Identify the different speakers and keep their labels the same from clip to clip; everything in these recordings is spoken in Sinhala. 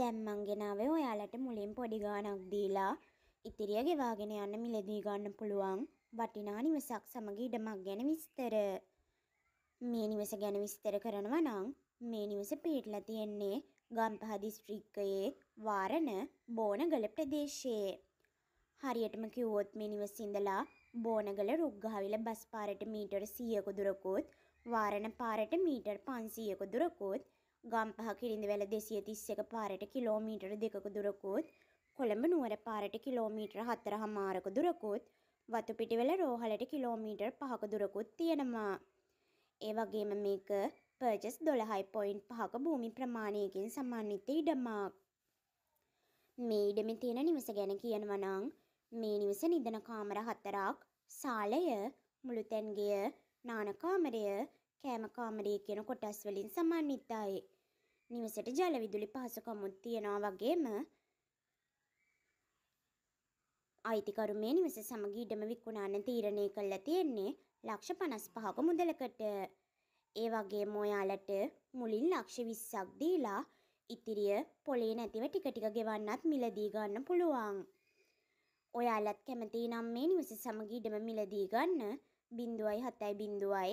Speaker 1: දැන් මං ගෙනාවේ ඔයාලට මුලින් පොඩි ගාණක් දීලා ඉතිරිය ගෙවාගෙන යන්න මිලදී ගන්න පුළුවන් වටිනා නිවසක් සමග ඉඩමක් ගැන විස්තර. මේ නිවස ගැන විස්තර කරනවා නම් මේ නිවස පිහිටලා තියෙන්නේ ගම්පහ දිස්ත්‍රික්කයේ වාරණ බෝනගල ප්‍රදේශයේ. හරියටම කිව්වොත් මේ නිවස ඉඳලා බෝනගල රුක්ගහවිල බස් පාරට මීටර 100ක දුරකුත් වාරණ පාරට මීටර් 500ක දුරකුත් ගම්පහ කිරිඳිවැල 231 පාරට කිලෝමීටර 2ක දුරකුත් කොළඹ නුවර පාරට කිලෝමීටර 4මාරක දුරකුත් වතුපිටිවල රෝහලට කිලෝමීටර් 5ක දුරකුත් තියෙනවා. ඒ වගේම මේක පර්චස් 12.5ක භූමි ප්‍රමාණයකින් සමන්විත ඉඩමක්. මේ ඉඩමේ තියෙන නිවස ගැන කියනවා නම් මේ නිවස නිදන කාමර හතරක්, ශාලය, මුළුතැන්ගිය, නාන කාමරය, කෑම කාමරය කියන කොටස් වලින් සමන්විතායි. නිවසට ජල විදුලි පහසුකමුත් තියනවා වගේම අයිතිකරු මේ නිවස සමග ඊඩම විකුණන්න තීරණය කළා තියෙන්නේ ලක්ෂ 55ක මුදලකට. ඒ වගේම ඔයාලට මුලින් ලක්ෂ 20ක් දීලා ඉතිරිය පොලේ නැතිව ටික ටික ගෙවන්නත් මිලදී ගන්න පුළුවන්. ඔයාලත් කැමති නම් මේ නිවස සමග ඊඩම මිලදී ගන්න 0.7.0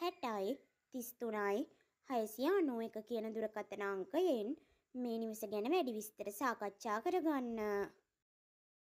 Speaker 1: හැටයි තිස්තුනයි හයසිය අනුව එක කියන දුරකථන අංකයෙන් මේ නිවස ගැන වැඩි විස්තර සාකච්ඡා කරගන්න.